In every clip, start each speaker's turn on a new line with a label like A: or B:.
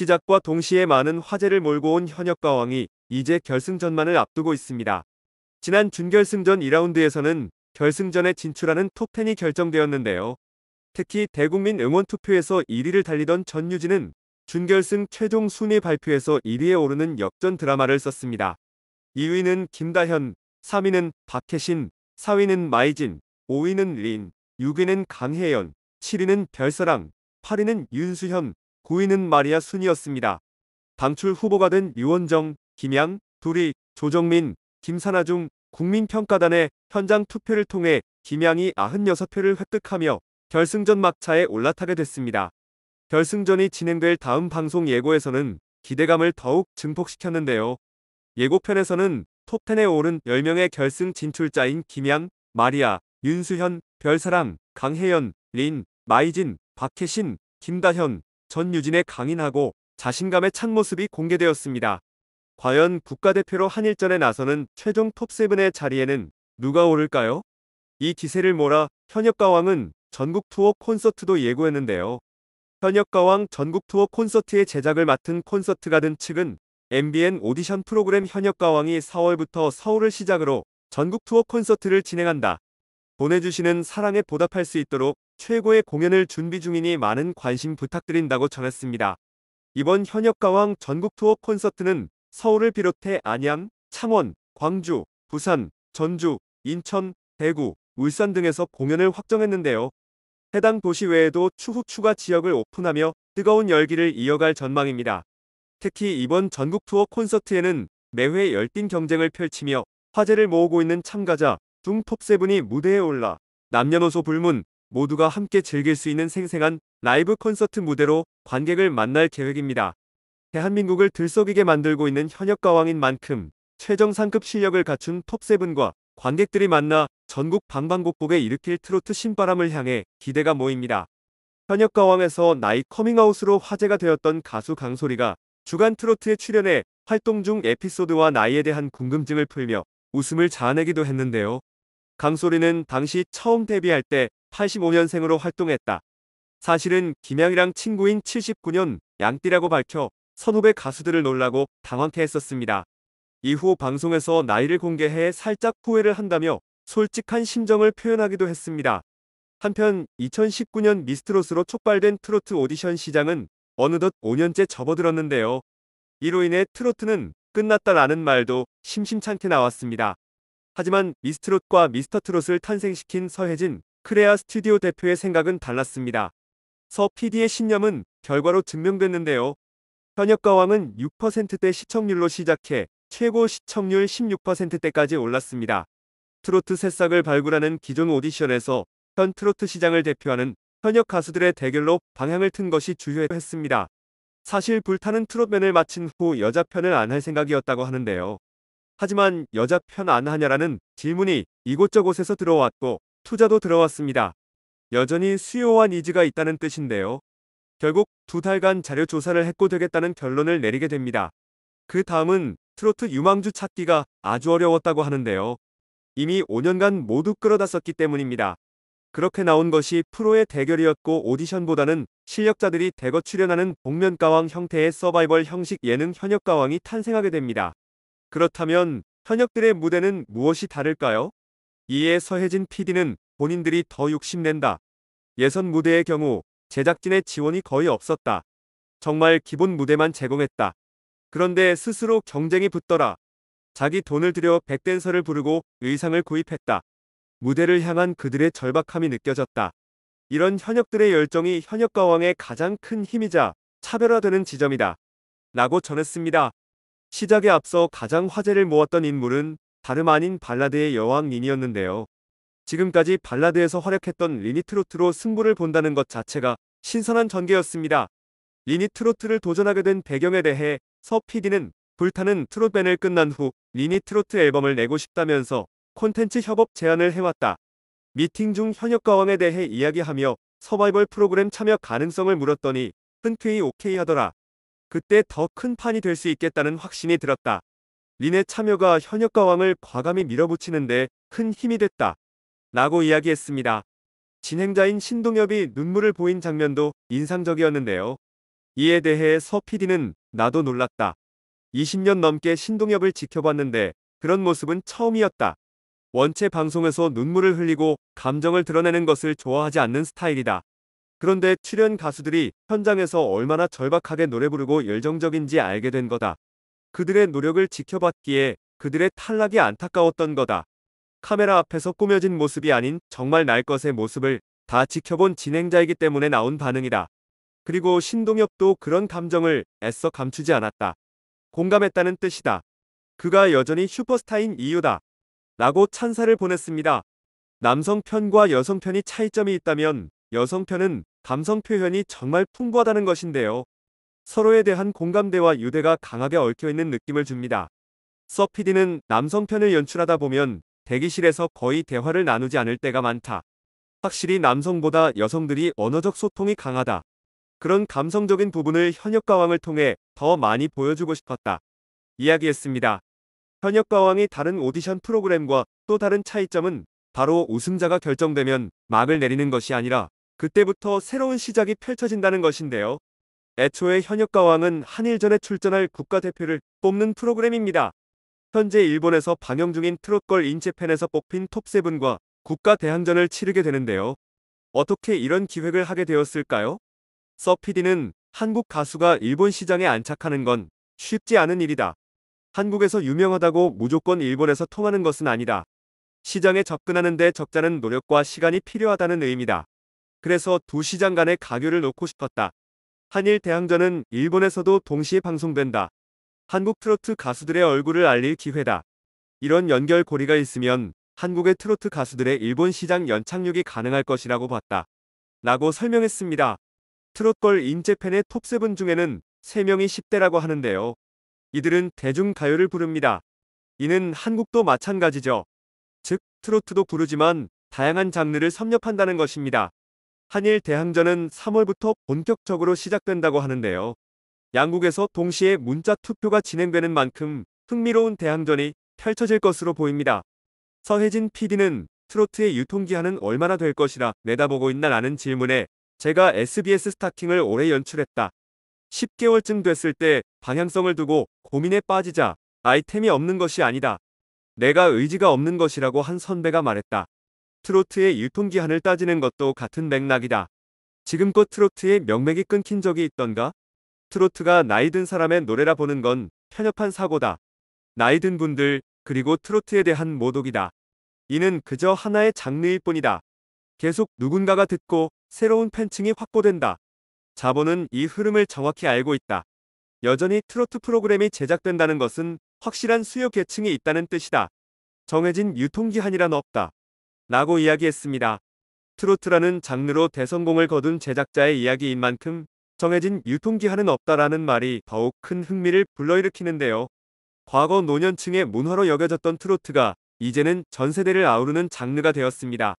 A: 시작과 동시에 많은 화제를 몰고 온현역가 왕이 이제 결승전만을 앞두고 있습니다. 지난 준결승전 2라운드에서는 결승전에 진출하는 톱10이 결정되었는데요. 특히 대국민 응원 투표에서 1위를 달리던 전유진은 준결승 최종 순위 발표에서 1위에 오르는 역전 드라마를 썼습니다. 2위는 김다현, 3위는 박혜신, 4위는 마이진, 5위는 린, 6위는 강혜연, 7위는 별사랑, 8위는 윤수현, 9위는 마리아 순이었습니다. 방출 후보가 된 유원정, 김양, 둘이, 조정민, 김산하 중 국민평가단의 현장 투표를 통해 김양이 96표를 획득하며 결승전 막차에 올라타게 됐습니다. 결승전이 진행될 다음 방송 예고에서는 기대감을 더욱 증폭시켰는데요. 예고편에서는 톱10에 오른 10명의 결승 진출자인 김양, 마리아, 윤수현, 별사랑, 강혜연, 린, 마이진, 박혜신, 김다현, 전유진의 강인하고 자신감에찬 모습이 공개되었습니다. 과연 국가대표로 한일전에 나서는 최종 톱7의 자리에는 누가 오를까요? 이 기세를 몰아 현역 가왕은 전국 투어 콘서트도 예고했는데요. 현역 가왕 전국 투어 콘서트의 제작을 맡은 콘서트 가든 측은 MBN 오디션 프로그램 현역 가왕이 4월부터 서울을 시작으로 전국 투어 콘서트를 진행한다. 보내주시는 사랑에 보답할 수 있도록 최고의 공연을 준비 중이니 많은 관심 부탁드린다고 전했습니다. 이번 현역가왕 전국 투어 콘서트는 서울을 비롯해 안양, 창원, 광주, 부산, 전주, 인천, 대구, 울산 등에서 공연을 확정했는데요. 해당 도시 외에도 추후 추가 지역을 오픈하며 뜨거운 열기를 이어갈 전망입니다. 특히 이번 전국 투어 콘서트에는 매회 열띤 경쟁을 펼치며 화제를 모으고 있는 참가자 둥 톱세븐이 무대에 올라 남녀노소 불문 모두가 함께 즐길 수 있는 생생한 라이브 콘서트 무대로 관객을 만날 계획입니다. 대한민국을 들썩이게 만들고 있는 현역 가왕인 만큼 최정 상급 실력을 갖춘 톱세븐과 관객들이 만나 전국 방방곡곡에 일으킬 트로트 신바람을 향해 기대가 모입니다. 현역 가왕에서 나이 커밍아웃으로 화제가 되었던 가수 강소리가 주간 트로트에 출연해 활동 중 에피소드와 나이에 대한 궁금증을 풀며 웃음을 자아내기도 했는데요. 강소리는 당시 처음 데뷔할 때 85년생으로 활동했다. 사실은 김양이랑 친구인 79년 양띠라고 밝혀 선후배 가수들을 놀라고 당황케 했었습니다. 이후 방송에서 나이를 공개해 살짝 후회를 한다며 솔직한 심정을 표현하기도 했습니다. 한편 2019년 미스트롯으로 촉발된 트로트 오디션 시장은 어느덧 5년째 접어들었는데요. 이로 인해 트로트는 끝났다라는 말도 심심찮게 나왔습니다. 하지만 미스트롯과 미스터트롯을 탄생시킨 서혜진, 크레아 스튜디오 대표의 생각은 달랐습니다. 서 PD의 신념은 결과로 증명됐는데요. 현역 가왕은 6%대 시청률로 시작해 최고 시청률 16%대까지 올랐습니다. 트로트 새싹을 발굴하는 기존 오디션에서 현 트로트 시장을 대표하는 현역 가수들의 대결로 방향을 튼 것이 주요했습니다. 사실 불타는 트롯맨을 마친 후 여자 편을 안 할 생각이었다고 하는데요. 하지만 여자 편 안 하냐라는 질문이 이곳저곳에서 들어왔고 투자도 들어왔습니다. 여전히 수요와 니즈가 있다는 뜻인데요. 결국 두 달간 자료 조사를 했고 되겠다는 결론을 내리게 됩니다. 그 다음은 트로트 유망주 찾기가 아주 어려웠다고 하는데요. 이미 5년간 모두 끌어다 썼기 때문입니다. 그렇게 나온 것이 프로의 대결이었고 오디션보다는 실력자들이 대거 출연하는 복면가왕 형태의 서바이벌 형식 예능 현역가왕이 탄생하게 됩니다. 그렇다면 현역들의 무대는 무엇이 다를까요? 이에 서혜진 PD는 본인들이 더 욕심낸다. 예선 무대의 경우 제작진의 지원이 거의 없었다. 정말 기본 무대만 제공했다. 그런데 스스로 경쟁이 붙더라. 자기 돈을 들여 백댄서를 부르고 의상을 구입했다. 무대를 향한 그들의 절박함이 느껴졌다. 이런 현역들의 열정이 현역가왕의 가장 큰 힘이자 차별화되는 지점이다. 라고 전했습니다. 시작에 앞서 가장 화제를 모았던 인물은 다름 아닌 발라드의 여왕 린이었는데요. 지금까지 발라드에서 활약했던 리니 트로트로 승부를 본다는 것 자체가 신선한 전개였습니다. 리니 트로트를 도전하게 된 배경에 대해 서 PD는 불타는 트롯밴을 끝난 후 리니 트로트 앨범을 내고 싶다면서 콘텐츠 협업 제안을 해왔다. 미팅 중 현역 가왕에 대해 이야기하며 서바이벌 프로그램 참여 가능성을 물었더니 흔쾌히 오케이 하더라. 그때 더 큰 판이 될 수 있겠다는 확신이 들었다. 린의 참여가 현역가왕을 과감히 밀어붙이는데 큰 힘이 됐다. 라고 이야기했습니다. 진행자인 신동엽이 눈물을 보인 장면도 인상적이었는데요. 이에 대해 서 PD는 나도 놀랐다. 20년 넘게 신동엽을 지켜봤는데 그런 모습은 처음이었다. 원체 방송에서 눈물을 흘리고 감정을 드러내는 것을 좋아하지 않는 스타일이다. 그런데 출연 가수들이 현장에서 얼마나 절박하게 노래 부르고 열정적인지 알게 된 거다. 그들의 노력을 지켜봤기에 그들의 탈락이 안타까웠던 거다. 카메라 앞에서 꾸며진 모습이 아닌 정말 날 것의 모습을 다 지켜본 진행자이기 때문에 나온 반응이다. 그리고 신동엽도 그런 감정을 애써 감추지 않았다. 공감했다는 뜻이다. 그가 여전히 슈퍼스타인 이유다. 라고 찬사를 보냈습니다. 남성편과 여성편이 차이점이 있다면 여성편은 감성 표현이 정말 풍부하다는 것인데요. 서로에 대한 공감대와 유대가 강하게 얽혀있는 느낌을 줍니다. 서피디는 남성편을 연출하다 보면 대기실에서 거의 대화를 나누지 않을 때가 많다. 확실히 남성보다 여성들이 언어적 소통이 강하다. 그런 감성적인 부분을 현역가왕을 통해 더 많이 보여주고 싶었다. 이야기했습니다. 현역가왕이 다른 오디션 프로그램과 또 다른 차이점은 바로 우승자가 결정되면 막을 내리는 것이 아니라 그때부터 새로운 시작이 펼쳐진다는 것인데요. 애초에 현역가왕은 한일전에 출전할 국가대표를 뽑는 프로그램입니다. 현재 일본에서 방영 중인 트롯걸 인체팬에서 뽑힌 톱세븐과 국가대항전을 치르게 되는데요. 어떻게 이런 기획을 하게 되었을까요? 서피디는 한국 가수가 일본 시장에 안착하는 건 쉽지 않은 일이다. 한국에서 유명하다고 무조건 일본에서 통하는 것은 아니다. 시장에 접근하는 데 적잖은 노력과 시간이 필요하다는 의미다. 그래서 두 시장 간의 가교를 놓고 싶었다. 한일 대항전은 일본에서도 동시에 방송된다. 한국 트로트 가수들의 얼굴을 알릴 기회다. 이런 연결고리가 있으면 한국의 트로트 가수들의 일본 시장 연착륙이 가능할 것이라고 봤다. 라고 설명했습니다. 트롯걸 인재팬의 톱7 중에는 3명이 10대라고 하는데요. 이들은 대중가요를 부릅니다. 이는 한국도 마찬가지죠. 즉, 트로트도 부르지만 다양한 장르를 섭렵한다는 것입니다. 한일 대항전은 3월부터 본격적으로 시작된다고 하는데요. 양국에서 동시에 문자 투표가 진행되는 만큼 흥미로운 대항전이 펼쳐질 것으로 보입니다. 서혜진 PD는 트로트의 유통기한은 얼마나 될 것이라 내다보고 있나 라는 질문에 제가 SBS 스타킹을 올해 연출했다. 10개월쯤 됐을 때 방향성을 두고 고민에 빠지자 아이템이 없는 것이 아니다. 내가 의지가 없는 것이라고 한 선배가 말했다. 트로트의 유통기한을 따지는 것도 같은 맥락이다. 지금껏 트로트의 명맥이 끊긴 적이 있던가? 트로트가 나이 든 사람의 노래라 보는 건 편협한 사고다. 나이 든 분들, 그리고 트로트에 대한 모독이다. 이는 그저 하나의 장르일 뿐이다. 계속 누군가가 듣고 새로운 팬층이 확보된다. 자본은 이 흐름을 정확히 알고 있다. 여전히 트로트 프로그램이 제작된다는 것은 확실한 수요 계층이 있다는 뜻이다. 정해진 유통기한이란 없다. 라고 이야기했습니다. 트로트라는 장르로 대성공을 거둔 제작자의 이야기인 만큼 정해진 유통기한은 없다라는 말이 더욱 큰 흥미를 불러일으키는데요. 과거 노년층의 문화로 여겨졌던 트로트가 이제는 전 세대를 아우르는 장르가 되었습니다.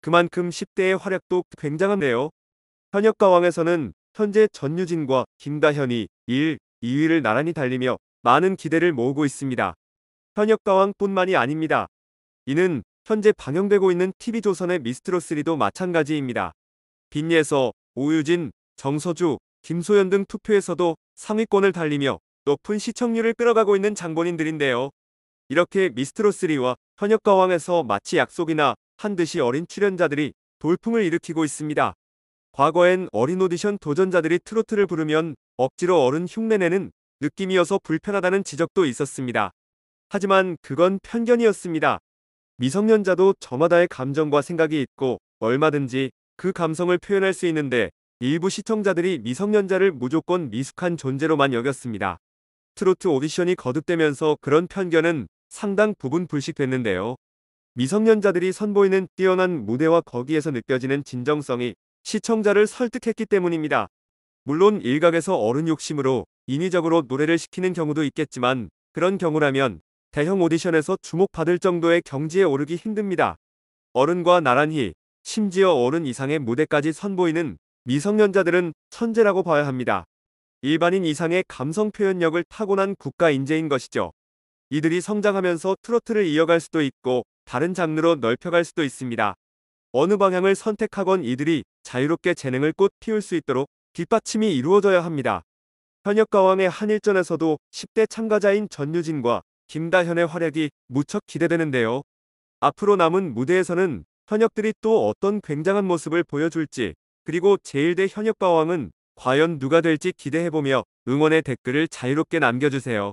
A: 그만큼 10대의 활약도 굉장한데요. 현역 가왕에서는 현재 전유진과 김다현이 1, 2위를 나란히 달리며 많은 기대를 모으고 있습니다. 현역 가왕뿐만이 아닙니다. 이는 현재 방영되고 있는 TV조선의 미스트로3도 마찬가지입니다. 빈예서, 오유진, 정서주, 김소연 등 투표에서도 상위권을 달리며 높은 시청률을 끌어가고 있는 장본인들인데요. 이렇게 미스트로3와 현역가왕에서 마치 약속이나 한 듯이 어린 출연자들이 돌풍을 일으키고 있습니다. 과거엔 어린 오디션 도전자들이 트로트를 부르면 억지로 어른 흉내내는 느낌이어서 불편하다는 지적도 있었습니다. 하지만 그건 편견이었습니다. 미성년자도 저마다의 감정과 생각이 있고 얼마든지 그 감성을 표현할 수 있는데 일부 시청자들이 미성년자를 무조건 미숙한 존재로만 여겼습니다. 트로트 오디션이 거듭되면서 그런 편견은 상당 부분 불식됐는데요. 미성년자들이 선보이는 뛰어난 무대와 거기에서 느껴지는 진정성이 시청자를 설득했기 때문입니다. 물론 일각에서 어른 욕심으로 인위적으로 노래를 시키는 경우도 있겠지만 그런 경우라면 대형 오디션에서 주목받을 정도의 경지에 오르기 힘듭니다. 어른과 나란히 심지어 어른 이상의 무대까지 선보이는 미성년자들은 천재라고 봐야 합니다. 일반인 이상의 감성 표현력을 타고난 국가 인재인 것이죠. 이들이 성장하면서 트로트를 이어갈 수도 있고 다른 장르로 넓혀갈 수도 있습니다. 어느 방향을 선택하건 이들이 자유롭게 재능을 꽃 피울 수 있도록 뒷받침이 이루어져야 합니다. 현역 가왕의 한일전에서도 10대 참가자인 전유진과 김다현의 활약이 무척 기대되는데요. 앞으로 남은 무대에서는 현역들이 또 어떤 굉장한 모습을 보여줄지 그리고 제1대 현역바왕은 과연 누가 될지 기대해보며 응원의 댓글을 자유롭게 남겨주세요.